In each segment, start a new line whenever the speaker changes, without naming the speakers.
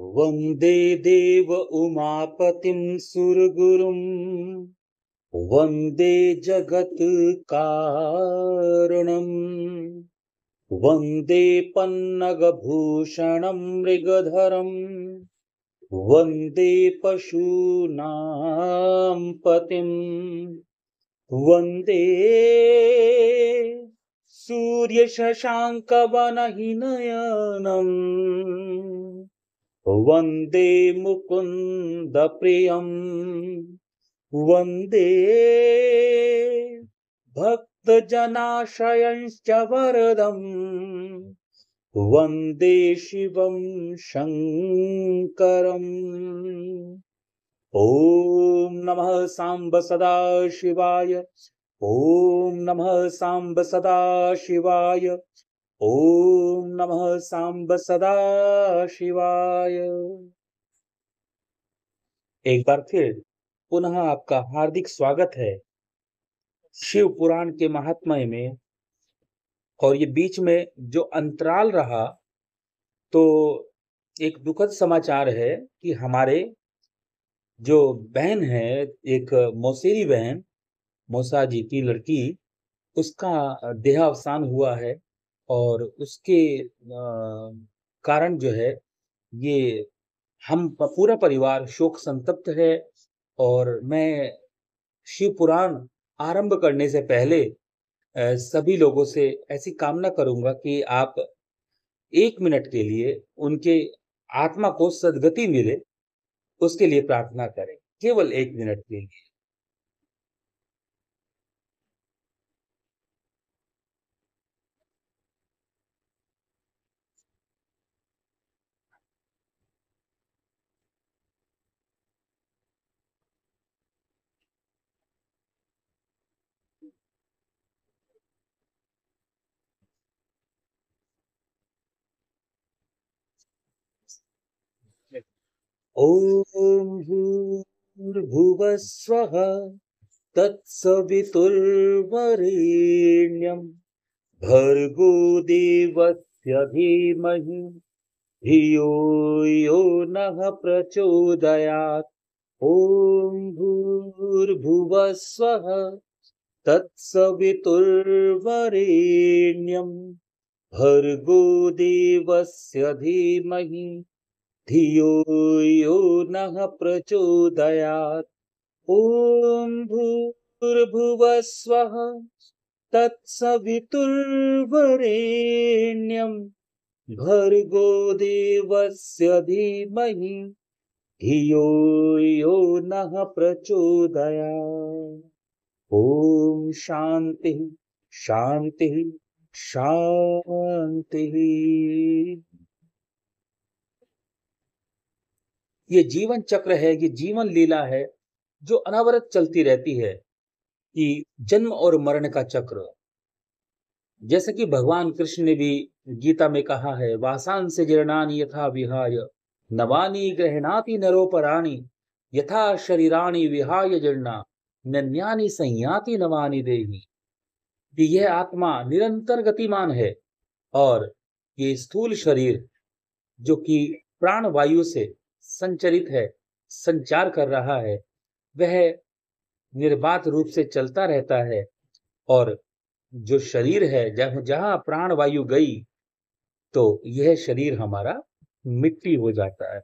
वन्दे देव उमापतिं सुरगुरुं वन्दे जगत्कारणम् वन्दे पन्नगभूषणं मृगधरम् वन्दे पतिं वन्दे सूर्यशशाङ्कवनहिनयनम् वन्दे मुकुन्द वन्दे भक्तजनाशयंश्च वरदम् वन्दे शिवं शङ्करम् ॐ नमः साम्ब सदा शिवाय ॐ नमः साम्ब सदा शिवाय ओम नमः सांब सदा शिवाय एक बार फिर पुनः आपका हार्दिक स्वागत है शिव पुराण के महात्मा में और ये बीच में जो अंतराल रहा तो एक दुखद समाचार है कि हमारे जो बहन है एक मौसेरी बहन मौसा जी की लड़की उसका देहावसान हुआ है और उसके कारण जो है ये हम पूरा परिवार शोक संतप्त है और मैं शिव पुराण आरंभ करने से पहले सभी लोगों से ऐसी कामना करूंगा कि आप एक मिनट के लिए उनके आत्मा को सदगति मिले उसके लिए प्रार्थना करें केवल एक मिनट के लिए ॐ भूर्भुवस्वः भर्गो देवस्य धीमहि धियो यो नः प्रचोदयात् ॐ भूर्भुवस्वः तत्सवितुर्वरेण्यं भर्गो देवस्य धीमहि धियो यो नः प्रचोदयात् ॐ भूर्भुवः स्वः तत्सवितुर्वरेण्यम् भर्गो देवस्य धीमहि धियो यो नः प्रचोदयात् ॐ शान्तिः शान्तिः शान्तिः ये जीवन चक्र है ये जीवन लीला है जो अनावरत चलती रहती है कि जन्म और मरण का चक्र जैसे कि भगवान कृष्ण ने भी गीता में कहा है वासान से जीर्णानी यथा विहाय नवानी ग्रहणाति नरोपराणी यथा शरीरानी विहाय जीर्णा नन्यानी संयाति नवानी देवी कि यह आत्मा निरंतर गतिमान है और ये स्थूल शरीर जो कि प्राण वायु से संचरित है संचार कर रहा है वह निर्बाध रूप से चलता रहता है और जो शरीर है जहां प्राण वायु गई तो यह शरीर हमारा मिट्टी हो जाता है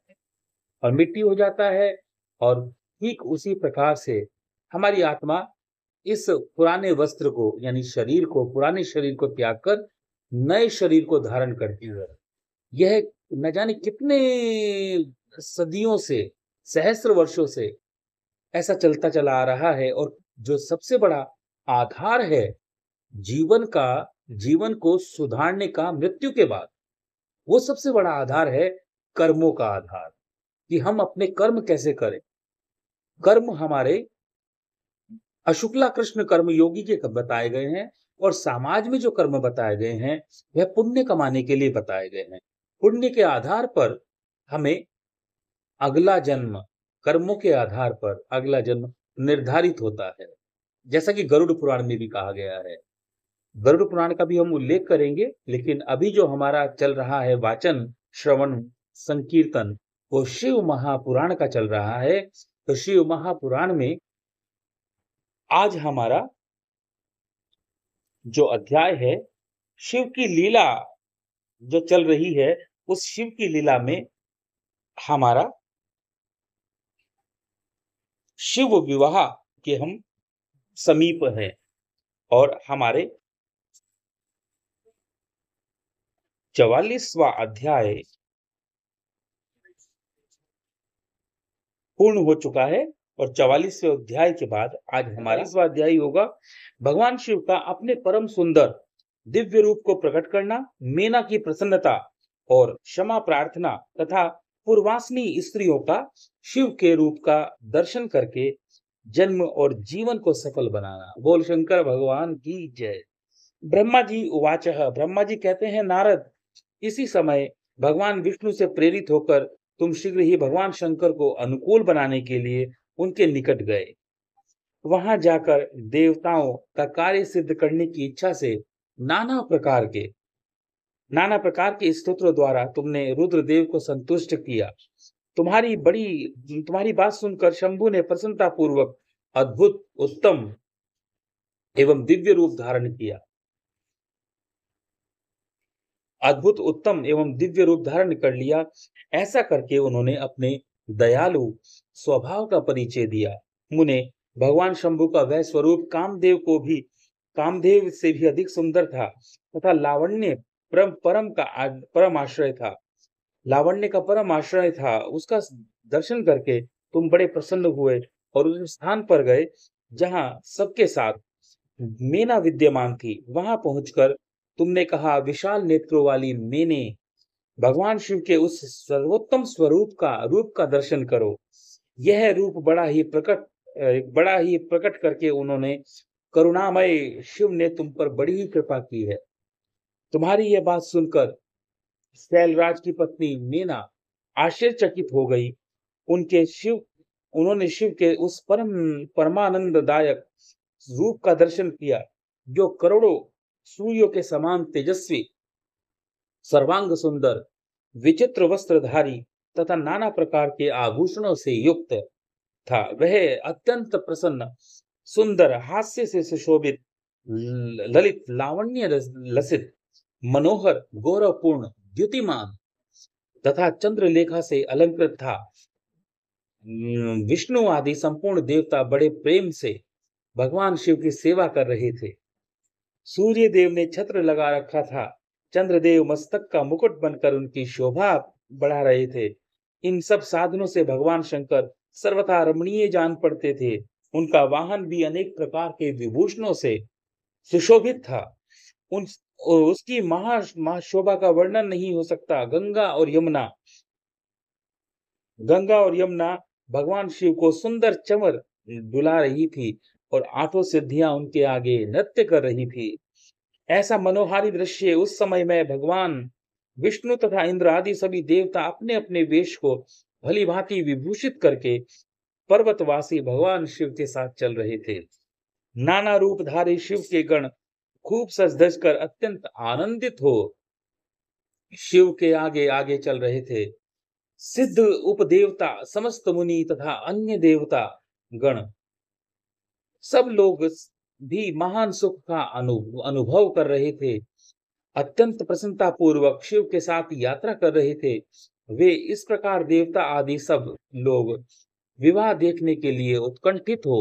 और मिट्टी हो जाता है और ठीक उसी प्रकार से हमारी आत्मा इस पुराने वस्त्र को यानी शरीर को पुराने शरीर को त्याग कर नए शरीर को धारण करती है यह न जाने कितने सदियों से सहस्र वर्षों से ऐसा चलता चला आ रहा है और जो सबसे बड़ा आधार है जीवन का जीवन को सुधारने का मृत्यु के बाद वो सबसे बड़ा आधार है कर्मों का आधार कि हम अपने कर्म कैसे करें कर्म हमारे अशुक्ला कृष्ण कर्म योगी के बताए गए हैं और समाज में जो कर्म बताए गए हैं वह पुण्य कमाने के लिए बताए गए हैं पुण्य के आधार पर हमें अगला जन्म कर्मों के आधार पर अगला जन्म निर्धारित होता है जैसा कि गरुड़ पुराण में भी कहा गया है गरुड़ पुराण का भी हम उल्लेख करेंगे लेकिन अभी जो हमारा चल रहा है वाचन श्रवण संकीर्तन वो शिव महापुराण का चल रहा है तो शिव महापुराण में आज हमारा जो अध्याय है शिव की लीला जो चल रही है उस शिव की लीला में हमारा शिव विवाह के हम समीप हैं और हमारे चवालीसवा अध्याय पूर्ण हो चुका है और चवालीसवें अध्याय के बाद आज हमारा स्वाध्याय होगा भगवान शिव का अपने परम सुंदर दिव्य रूप को प्रकट करना मेना की प्रसन्नता और क्षमा प्रार्थना तथा पूर्वासनी स्त्रियों का शिव के रूप का दर्शन करके जन्म और जीवन को सफल बनाना बोल शंकर भगवान की जय ब्रह्मा जी उवाच ब्रह्मा जी कहते हैं नारद इसी समय भगवान विष्णु से प्रेरित होकर तुम शीघ्र ही भगवान शंकर को अनुकूल बनाने के लिए उनके निकट गए वहां जाकर देवताओं का कार्य सिद्ध करने की इच्छा से नाना प्रकार के नाना प्रकार के स्तोत्रों द्वारा तुमने रुद्रदेव को संतुष्ट किया तुम्हारी बड़ी तुम्हारी बात सुनकर शंभु ने प्रसन्नता पूर्वक अद्भुत उत्तम एवं दिव्य रूप धारण किया अद्भुत उत्तम एवं दिव्य रूप धारण कर लिया ऐसा करके उन्होंने अपने दयालु स्वभाव का परिचय दिया मुने भगवान शंभु का वह स्वरूप कामदेव को भी कामदेव से भी अधिक सुंदर था तथा लावण्य परम परम का परम आश्रय था लावण्य का परम आश्रय था उसका दर्शन करके तुम बड़े प्रसन्न हुए और उस स्थान पर गए जहाँ सबके साथ मेना विद्यमान थी वहां पहुंचकर तुमने कहा विशाल नेत्रों वाली मैंने भगवान शिव के उस सर्वोत्तम स्वरूप का रूप का दर्शन करो यह रूप बड़ा ही प्रकट बड़ा ही प्रकट करके उन्होंने करुणामय शिव ने तुम पर बड़ी ही कृपा की है तुम्हारी यह बात सुनकर शैलराज की पत्नी मीना आश्चर्यचकित हो गई उनके शिव उन्होंने शिव के उस परम परमानंददायक रूप का दर्शन किया जो करोड़ों सूर्यों के समान तेजस्वी सर्वांग सुंदर विचित्र वस्त्रधारी तथा नाना प्रकार के आभूषणों से युक्त था वह अत्यंत प्रसन्न सुंदर हास्य से सुशोभित ललित लावण्य लसित मनोहर गौरवपूर्ण द्युतिमान तथा चंद्रलेखा से अलंकृत था विष्णु आदि संपूर्ण देवता बड़े प्रेम से भगवान शिव की सेवा कर रहे थे सूर्य देव ने छत्र लगा रखा था चंद्रदेव मस्तक का मुकुट बनकर उनकी शोभा बढ़ा रहे थे इन सब साधनों से भगवान शंकर सर्वथा रमणीय जान पड़ते थे उनका वाहन भी अनेक प्रकार के विभूषणों से सुशोभित था उन और उसकी महा महाशोभा का वर्णन नहीं हो सकता गंगा और यमुना गंगा और यमुना भगवान शिव को सुंदर चमर डुला रही थी और आठों सिद्धियां उनके आगे नृत्य कर रही थी ऐसा मनोहारी दृश्य उस समय में भगवान विष्णु तथा इंद्र आदि सभी देवता अपने अपने वेश को भली भांति विभूषित करके पर्वतवासी भगवान शिव के साथ चल रहे थे नाना रूप धारी शिव के गण खूब सज धज कर अत्यंत आनंदित हो शिव के आगे आगे चल रहे थे सिद्ध उपदेवता समस्त मुनि तथा अन्य देवता गण सब लोग भी महान सुख का अनु अनुभव कर रहे थे अत्यंत प्रसन्नता पूर्वक शिव के साथ यात्रा कर रहे थे वे इस प्रकार देवता आदि सब लोग विवाह देखने के लिए उत्कंठित हो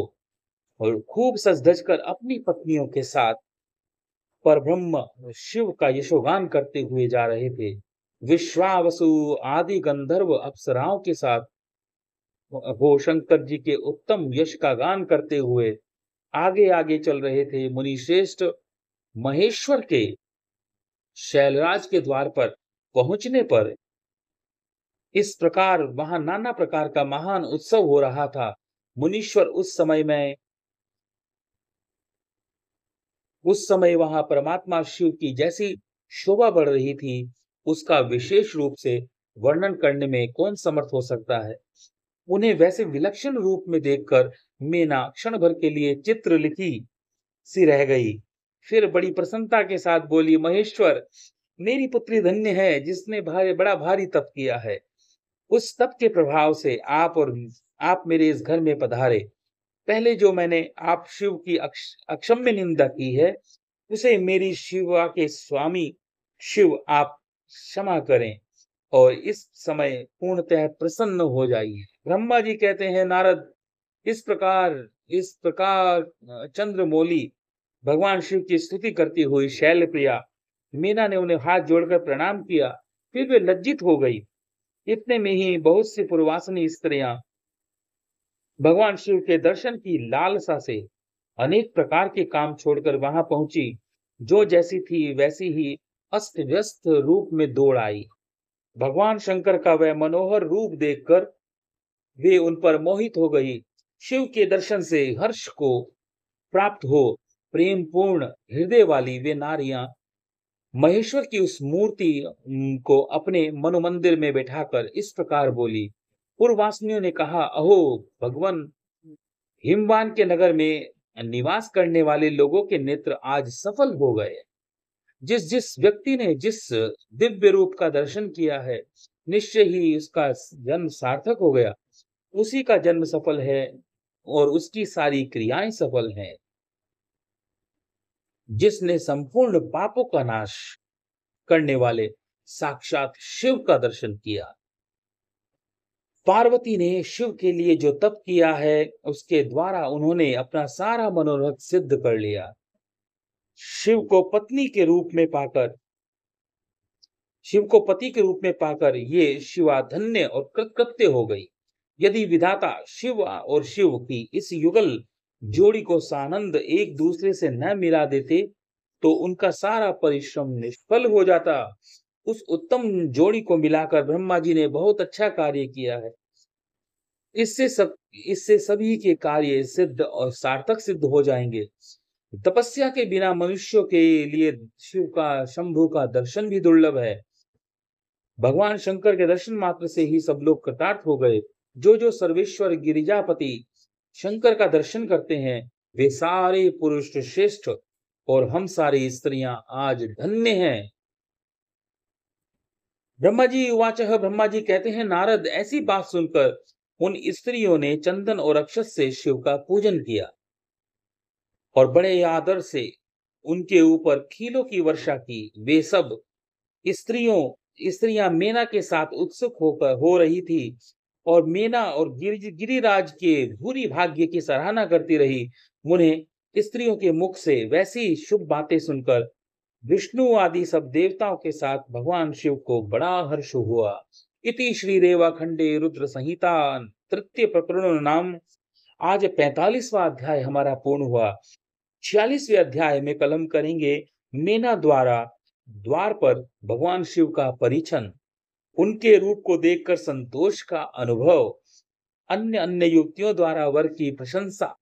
और खूब सज धज कर अपनी पत्नियों के साथ पर ब्रह्म शिव का यशोगान करते हुए जा रहे थे विश्वावसु आदि गंधर्व अप्सराओं के साथ वो शंकर जी के उत्तम यश का गान करते हुए आगे आगे चल रहे थे मुनिश्रेष्ठ महेश्वर के शैलराज के द्वार पर पहुंचने पर इस प्रकार वहां नाना प्रकार का महान उत्सव हो रहा था मुनीश्वर उस समय में उस समय वहां परमात्मा शिव की जैसी शोभा बढ़ रही थी उसका विशेष रूप से वर्णन करने में कौन समर्थ हो सकता है उन्हें वैसे विलक्षण रूप में देखकर मीना क्षण भर के लिए चित्र लिखी सी रह गई फिर बड़ी प्रसन्नता के साथ बोली महेश्वर मेरी पुत्री धन्य है जिसने भारी बड़ा भारी तप किया है उस तप के प्रभाव से आप और आप मेरे इस घर में पधारे पहले जो मैंने आप शिव की अक्ष, अक्षम्य निंदा की है उसे मेरी शिवा के स्वामी शिव आप क्षमा करें और इस समय पूर्णतः प्रसन्न हो जाइए ब्रह्मा जी कहते हैं नारद इस प्रकार इस प्रकार चंद्रमोली भगवान शिव की स्तुति करती हुई शैल प्रिया मीना ने उन्हें हाथ जोड़कर प्रणाम किया फिर वे लज्जित हो गई इतने में ही बहुत सी पूर्वासनी स्त्रियां भगवान शिव के दर्शन की लालसा से अनेक प्रकार के काम छोड़कर वहां पहुंची जो जैसी थी वैसी ही अस्त व्यस्त रूप में दौड़ आई भगवान शंकर का वह मनोहर रूप देखकर वे उन पर मोहित हो गई शिव के दर्शन से हर्ष को प्राप्त हो प्रेम पूर्ण हृदय वाली वे नारियां महेश्वर की उस मूर्ति को अपने मनोमंदिर में बैठाकर इस प्रकार बोली पूर्ववासियों ने कहा अहो भगवान हिमवान के नगर में निवास करने वाले लोगों के नेत्र आज सफल हो गए जिस जिस व्यक्ति ने जिस दिव्य रूप का दर्शन किया है निश्चय ही उसका जन्म सार्थक हो गया उसी का जन्म सफल है और उसकी सारी क्रियाएं सफल हैं जिसने संपूर्ण पापों का नाश करने वाले साक्षात शिव का दर्शन किया पार्वती ने शिव के लिए जो तप किया है उसके द्वारा उन्होंने अपना सारा मनोरथ सिद्ध कर लिया शिव को पत्नी के रूप में पाकर शिव को पति के रूप में पाकर ये शिवा धन्य और कृतकृत्य हो गई यदि विधाता शिवा और शिव की इस युगल जोड़ी को सानंद एक दूसरे से न मिला देते तो उनका सारा परिश्रम निष्फल हो जाता उस उत्तम जोड़ी को मिलाकर ब्रह्मा जी ने बहुत अच्छा कार्य किया है इससे सब इससे सभी के कार्य सिद्ध और सार्थक सिद्ध हो जाएंगे तपस्या के बिना मनुष्यों के लिए शिव का शंभु का दर्शन भी दुर्लभ है भगवान शंकर के दर्शन मात्र से ही सब लोग कृतार्थ हो गए जो जो सर्वेश्वर गिरिजापति शंकर का दर्शन करते हैं वे सारे पुरुष श्रेष्ठ और हम सारी स्त्रियां आज धन्य हैं ब्रह्मा जी युवाचह ब्रह्मा जी कहते हैं नारद ऐसी बात सुनकर उन स्त्रियों ने चंदन और अक्षत से शिव का पूजन किया और बड़े आदर से उनके ऊपर खीलों की वर्षा की वे सब स्त्रियों स्त्रियां मेना के साथ उत्सुक होकर हो रही थी और मेना और गिर, गिरिराज के भूरी भाग्य की सराहना करती रही उन्हें स्त्रियों के मुख से वैसी शुभ बातें सुनकर विष्णु आदि सब देवताओं के साथ भगवान शिव को बड़ा हर्ष हुआ इति श्री रेवाखंडे रुद्र संहिता तृतीय प्रकरण नाम आज पैतालीसवा अध्याय हमारा पूर्ण हुआ छियालीसवे अध्याय में कलम करेंगे मेना द्वारा द्वार पर भगवान शिव का परिचन उनके रूप को देखकर संतोष का अनुभव अन्य अन्य युवतियों द्वारा वर की प्रशंसा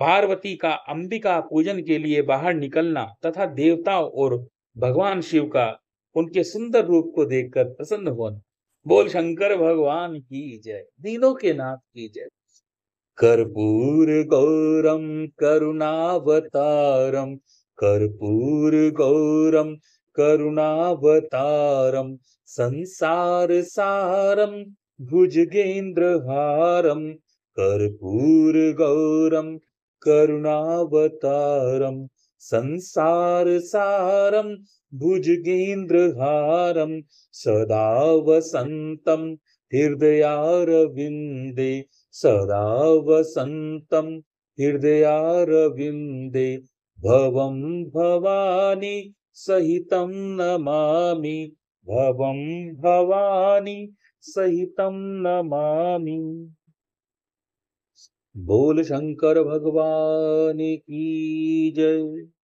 पार्वती का अंबिका पूजन के लिए बाहर निकलना तथा देवताओं और भगवान शिव का उनके सुंदर रूप को देखकर प्रसन्न होना बोल शंकर भगवान की जय दीनों के नाथ की जय कर्पूर गौरम करुणावतारम कर्पूर गौरम करुणावतारम संसार सारम हारम कर्पूर गौरम करुणावतारं संसारसारं भुजगेन्द्रहारं सदा वसन्तं हृदयारविन्दे सदा वसन्तं हृदयारविन्दे भवं भवानि सहितं नमामि भवं भवानि सहितं नमामि बोल शंकर भगवान की जय